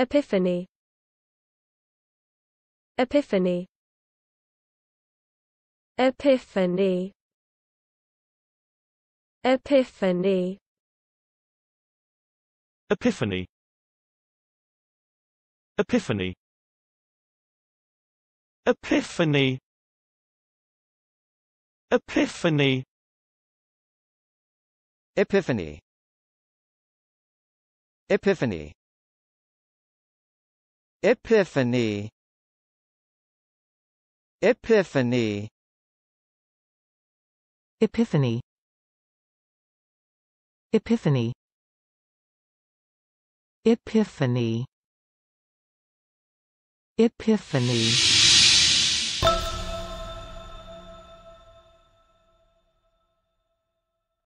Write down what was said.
Epiphany Epiphany Epiphany Epiphany Epiphany Epiphany Epiphany Epiphany Epiphany Epiphany Epiphany Epiphany Epiphany Epiphany Epiphany Epiphany